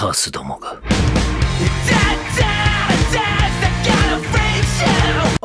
カースどもが。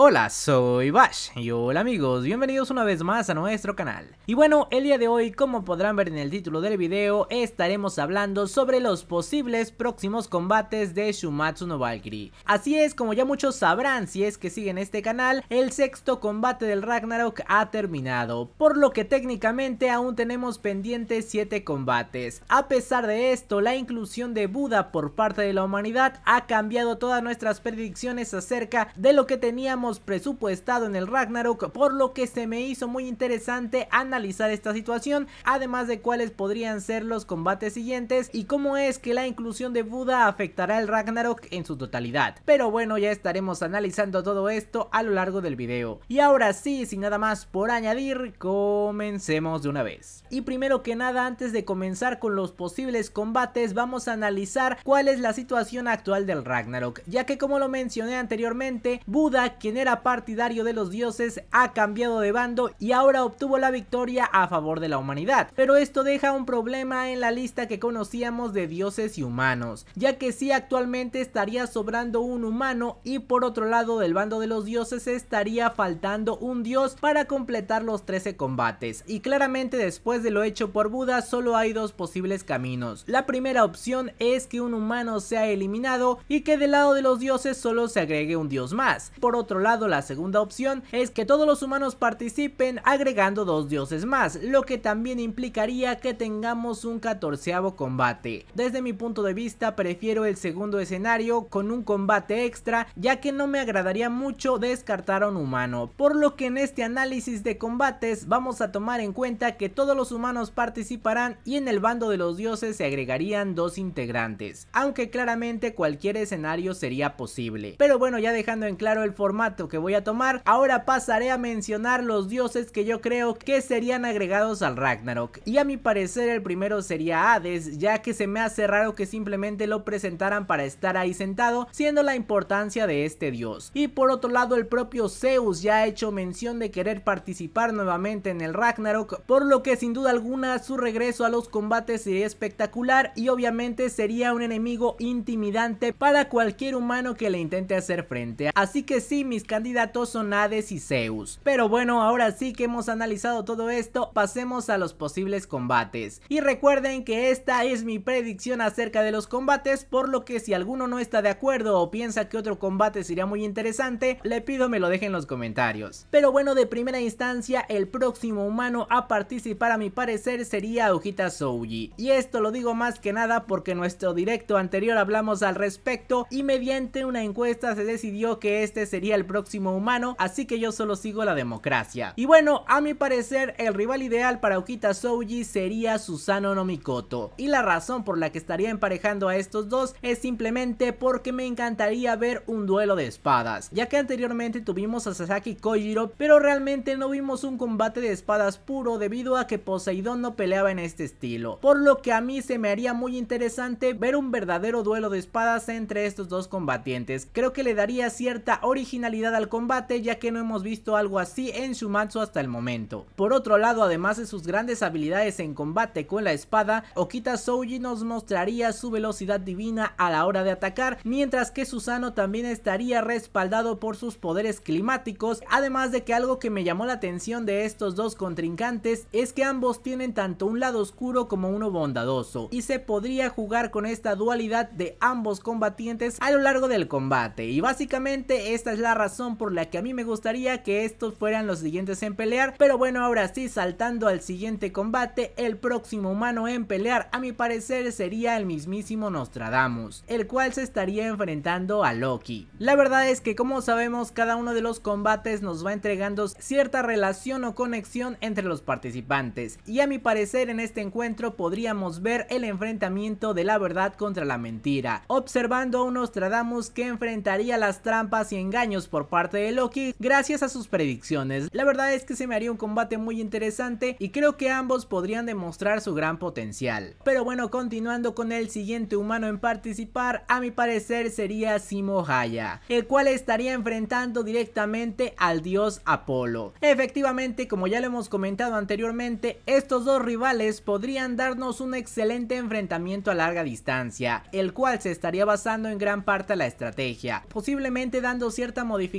Hola, soy Bash y hola amigos, bienvenidos una vez más a nuestro canal. Y bueno, el día de hoy, como podrán ver en el título del video, estaremos hablando sobre los posibles próximos combates de Shumatsu no Valkyrie. Así es, como ya muchos sabrán si es que siguen este canal, el sexto combate del Ragnarok ha terminado, por lo que técnicamente aún tenemos pendientes 7 combates. A pesar de esto, la inclusión de Buda por parte de la humanidad ha cambiado todas nuestras predicciones acerca de lo que teníamos presupuestado en el Ragnarok, por lo que se me hizo muy interesante analizar esta situación, además de cuáles podrían ser los combates siguientes y cómo es que la inclusión de Buda afectará el Ragnarok en su totalidad. Pero bueno, ya estaremos analizando todo esto a lo largo del video. Y ahora sí, sin nada más por añadir, comencemos de una vez. Y primero que nada, antes de comenzar con los posibles combates, vamos a analizar cuál es la situación actual del Ragnarok, ya que como lo mencioné anteriormente, Buda, quien era partidario de los dioses, ha cambiado de bando y ahora obtuvo la victoria a favor de la humanidad. Pero esto deja un problema en la lista que conocíamos de dioses y humanos, ya que si actualmente estaría sobrando un humano y por otro lado del bando de los dioses estaría faltando un dios para completar los 13 combates. Y claramente después de lo hecho por Buda solo hay dos posibles caminos. La primera opción es que un humano sea eliminado y que del lado de los dioses solo se agregue un dios más. Por otro lado, la segunda opción es que todos los humanos participen agregando dos dioses más, lo que también implicaría que tengamos un catorceavo combate. Desde mi punto de vista prefiero el segundo escenario con un combate extra ya que no me agradaría mucho descartar a un humano, por lo que en este análisis de combates vamos a tomar en cuenta que todos los humanos participarán y en el bando de los dioses se agregarían dos integrantes, aunque claramente cualquier escenario sería posible. Pero bueno ya dejando en claro el formato que voy a tomar, ahora pasaré a mencionar los dioses que yo creo que serían agregados al Ragnarok. Y a mi parecer el primero sería Hades, ya que se me hace raro que simplemente lo presentaran para estar ahí sentado, siendo la importancia de este dios. Y por otro lado el propio Zeus ya ha hecho mención de querer participar nuevamente en el Ragnarok, por lo que sin duda alguna su regreso a los combates sería espectacular y obviamente sería un enemigo intimidante para cualquier humano que le intente hacer frente. Así que sí, mis candidatos son Hades y Zeus. Pero bueno, ahora sí que hemos analizado todo esto, pasemos a los posibles combates. Y recuerden que esta es mi predicción acerca de los combates, por lo que si alguno no está de acuerdo o piensa que otro combate sería muy interesante, le pido me lo dejen en los comentarios. Pero bueno, de primera instancia, el próximo humano a participar a mi parecer sería Ojita Souji. Y esto lo digo más que nada porque en nuestro directo anterior hablamos al respecto y mediante una encuesta se decidió que este sería el próximo humano, así que yo solo sigo la democracia. Y bueno, a mi parecer, el rival ideal para Okita Souji sería Susano no Mikoto. Y la razón por la que estaría emparejando a estos dos es simplemente porque me encantaría ver un duelo de espadas, ya que anteriormente tuvimos a Sasaki Kojiro, pero realmente no vimos un combate de espadas puro debido a que Poseidón no peleaba en este estilo, por lo que a mí se me haría muy interesante ver un verdadero duelo de espadas entre estos dos combatientes, creo que le daría cierta originalidad al combate ya que no hemos visto algo así en Shumatsu hasta el momento. Por otro lado, además de sus grandes habilidades en combate con la espada, Okita Souji nos mostraría su velocidad divina a la hora de atacar, mientras que Susano también estaría respaldado por sus poderes climáticos, además de que algo que me llamó la atención de estos dos contrincantes es que ambos tienen tanto un lado oscuro como uno bondadoso, y se podría jugar con esta dualidad de ambos combatientes a lo largo del combate, y básicamente esta es la razón por la que a mí me gustaría que estos fueran los siguientes en pelear. Pero bueno, ahora sí, saltando al siguiente combate, el próximo humano en pelear a mi parecer sería el mismísimo Nostradamus, el cual se estaría enfrentando a Loki. La verdad es que como sabemos, cada uno de los combates nos va entregando cierta relación o conexión entre los participantes. Y a mi parecer en este encuentro podríamos ver el enfrentamiento de la verdad contra la mentira, observando a un Nostradamus que enfrentaría las trampas y engaños por parte de Loki gracias a sus predicciones. La verdad es que se me haría un combate muy interesante y creo que ambos podrían demostrar su gran potencial. Pero bueno, continuando con el siguiente humano en participar, a mi parecer sería Simo Haya, el cual estaría enfrentando directamente al dios Apolo. Efectivamente, como ya lo hemos comentado anteriormente, estos dos rivales podrían darnos un excelente enfrentamiento a larga distancia, el cual se estaría basando en gran parte a la estrategia, posiblemente dando cierta modificación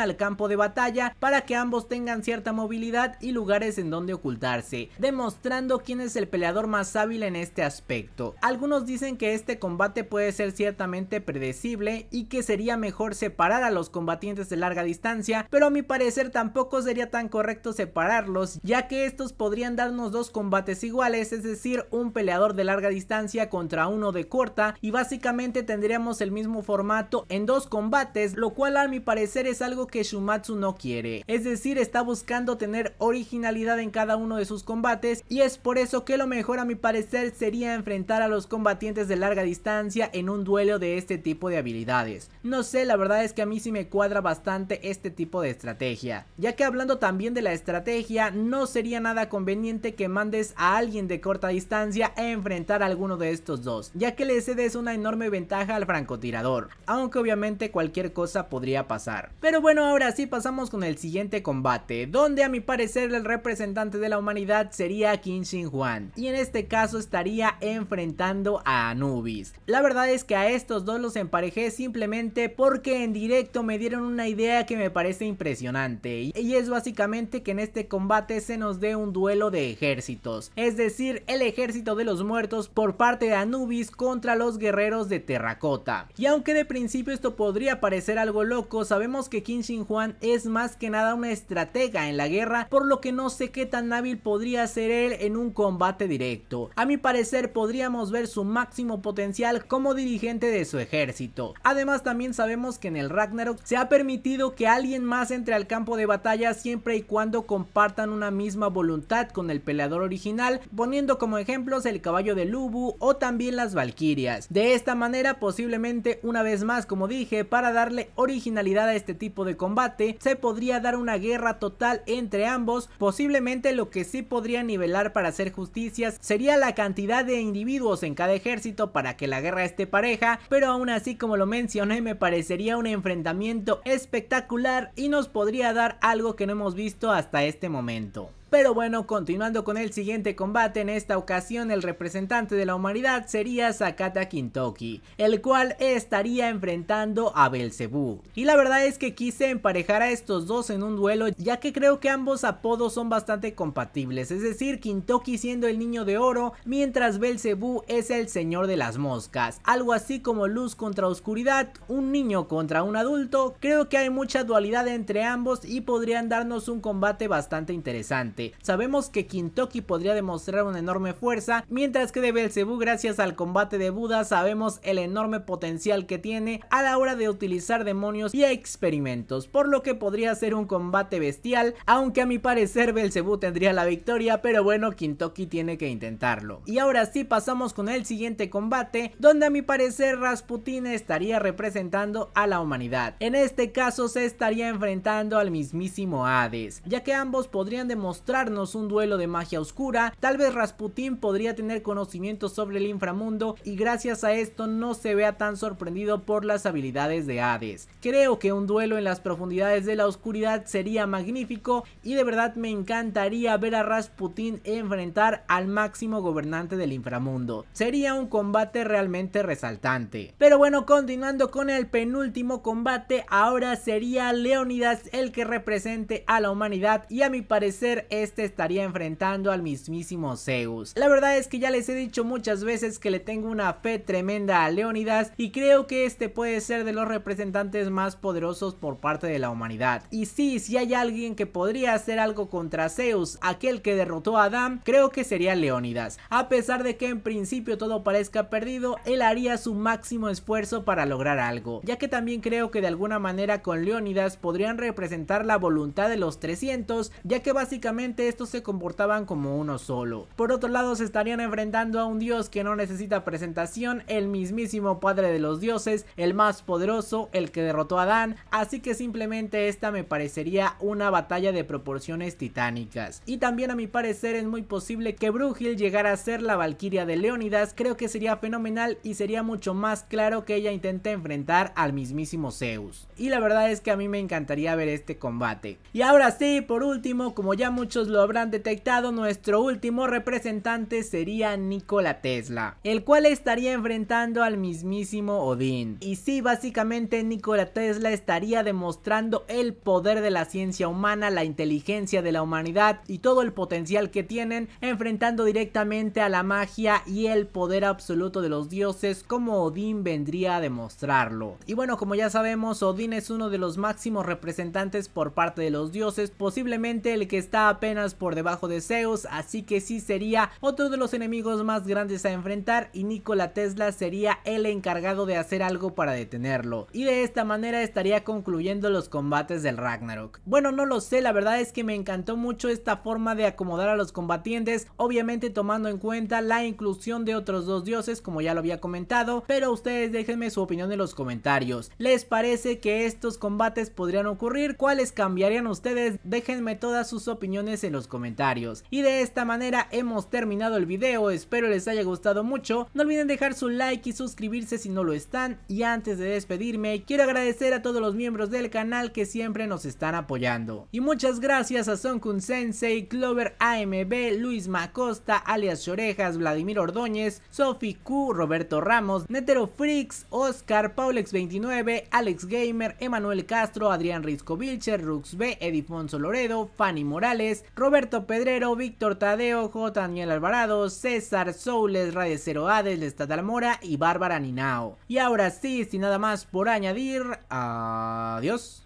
al campo de batalla para que ambos tengan cierta movilidad y lugares en donde ocultarse, demostrando quién es el peleador más hábil en este aspecto. Algunos dicen que este combate puede ser ciertamente predecible y que sería mejor separar a los combatientes de larga distancia, pero a mi parecer tampoco sería tan correcto separarlos, ya que estos podrían darnos dos combates iguales, es decir, un peleador de larga distancia contra uno de corta y básicamente tendríamos el mismo formato en dos combates, lo cual a mi parecer es algo que Shumatsu no quiere, es decir está buscando tener originalidad en cada uno de sus combates y es por eso que lo mejor a mi parecer sería enfrentar a los combatientes de larga distancia en un duelo de este tipo de habilidades. No sé, la verdad es que a mí sí me cuadra bastante este tipo de estrategia, ya que hablando también de la estrategia no sería nada conveniente que mandes a alguien de corta distancia a enfrentar a alguno de estos dos, ya que le cedes una enorme ventaja al francotirador, aunque obviamente cualquier cosa podría pasar. Pero bueno, ahora sí pasamos con el siguiente combate, donde a mi parecer el representante de la humanidad sería Qin Shi Huang, y en este caso estaría enfrentando a Anubis. La verdad es que a estos dos los emparejé simplemente porque en directo me dieron una idea que me parece impresionante, y es básicamente que en este combate se nos dé un duelo de ejércitos, es decir, el ejército de los muertos por parte de Anubis contra los guerreros de terracota. Y aunque de principio esto podría parecer algo loco, sabemos que kim Juan es más que nada una estratega en la guerra, por lo que no sé qué tan hábil podría ser él en un combate directo. A mi parecer podríamos ver su máximo potencial como dirigente de su ejército. Además también sabemos que en el Ragnarok se ha permitido que alguien más entre al campo de batalla siempre y cuando compartan una misma voluntad con el peleador original, poniendo como ejemplos el caballo de Lubu o también las valquirias. De esta manera posiblemente una vez más como dije para darle originalidad a este tipo de combate, se podría dar una guerra total entre ambos, posiblemente lo que sí podría nivelar para hacer justicias sería la cantidad de individuos en cada ejército para que la guerra esté pareja, pero aún así como lo mencioné me parecería un enfrentamiento espectacular y nos podría dar algo que no hemos visto hasta este momento. Pero bueno, continuando con el siguiente combate, en esta ocasión el representante de la humanidad sería Sakata Kintoki, el cual estaría enfrentando a Belcebú. Y la verdad es que quise emparejar a estos dos en un duelo, ya que creo que ambos apodos son bastante compatibles, es decir, Kintoki siendo el niño de oro, mientras Belcebú es el señor de las moscas, algo así como luz contra oscuridad, un niño contra un adulto, creo que hay mucha dualidad entre ambos y podrían darnos un combate bastante interesante. Sabemos que Kintoki podría demostrar una enorme fuerza, mientras que de Belcebú gracias al combate de Buda sabemos el enorme potencial que tiene a la hora de utilizar demonios y experimentos, por lo que podría ser un combate bestial, aunque a mi parecer Belcebú tendría la victoria, pero bueno, Kintoki tiene que intentarlo. Y ahora sí pasamos con el siguiente combate, donde a mi parecer Rasputin estaría representando a la humanidad. En este caso se estaría enfrentando al mismísimo Hades, ya que ambos podrían demostrar un duelo de magia oscura, tal vez Rasputin podría tener conocimiento sobre el inframundo y gracias a esto no se vea tan sorprendido por las habilidades de Hades. Creo que un duelo en las profundidades de la oscuridad sería magnífico y de verdad me encantaría ver a Rasputin enfrentar al máximo gobernante del inframundo. Sería un combate realmente resaltante. Pero bueno, continuando con el penúltimo combate, ahora sería Leonidas el que represente a la humanidad y a mi parecer este estaría enfrentando al mismísimo Zeus. La verdad es que ya les he dicho muchas veces que le tengo una fe tremenda a Leónidas y creo que este puede ser de los representantes más poderosos por parte de la humanidad. Y sí, si hay alguien que podría hacer algo contra Zeus, aquel que derrotó a Adam, creo que sería Leónidas. A pesar de que en principio todo parezca perdido, él haría su máximo esfuerzo para lograr algo, ya que también creo que de alguna manera con Leónidas podrían representar la voluntad de los 300, ya que básicamente estos se comportaban como uno solo. Por otro lado se estarían enfrentando a un dios que no necesita presentación, el mismísimo padre de los dioses, el más poderoso, el que derrotó a Dan así que simplemente esta me parecería una batalla de proporciones titánicas. Y también a mi parecer es muy posible que Brugil llegara a ser la valquiria de Leónidas, creo que sería fenomenal y sería mucho más claro que ella intente enfrentar al mismísimo Zeus. Y la verdad es que a mí me encantaría ver este combate. Y ahora sí, por último, como ya muchos lo habrán detectado, nuestro último representante sería Nikola Tesla, el cual estaría enfrentando al mismísimo Odín. Y sí, básicamente Nikola Tesla estaría demostrando el poder de la ciencia humana, la inteligencia de la humanidad y todo el potencial que tienen, enfrentando directamente a la magia y el poder absoluto de los dioses como Odín vendría a demostrarlo. Y bueno, como ya sabemos, Odín es uno de los máximos representantes por parte de los dioses, posiblemente el que está apenas por debajo de Zeus, así que sí sería otro de los enemigos más grandes a enfrentar y Nikola Tesla sería el encargado de hacer algo para detenerlo. Y de esta manera estaría concluyendo los combates del Ragnarok. Bueno, no lo sé, la verdad es que me encantó mucho esta forma de acomodar a los combatientes, obviamente tomando en cuenta la inclusión de otros dos dioses como ya lo había comentado, pero ustedes déjenme su opinión en los comentarios. ¿Les parece que estos combates podrían ocurrir? ¿Cuáles cambiarían ustedes? Déjenme todas sus opiniones en los comentarios. Y de esta manera hemos terminado el video, espero les haya gustado mucho, no olviden dejar su like y suscribirse si no lo están y antes de despedirme quiero agradecer a todos los miembros del canal que siempre nos están apoyando. Y muchas gracias a Sonkun Sensei, Clover AMB, Luis Macosta, alias orejas Vladimir Ordóñez, Sofi Q, Roberto Ramos, Netero Freaks, Oscar, Paulex29, Alex Gamer, Emanuel Castro, Adrián Risco Vilcher, Rux B, Edifonso Loredo, Fanny Morales, Roberto Pedrero, Víctor Tadeo, J. Daniel Alvarado, César Soules, Radecero Hades, Lestat Mora y Bárbara Ninao. Y ahora sí, sin nada más por añadir, adiós.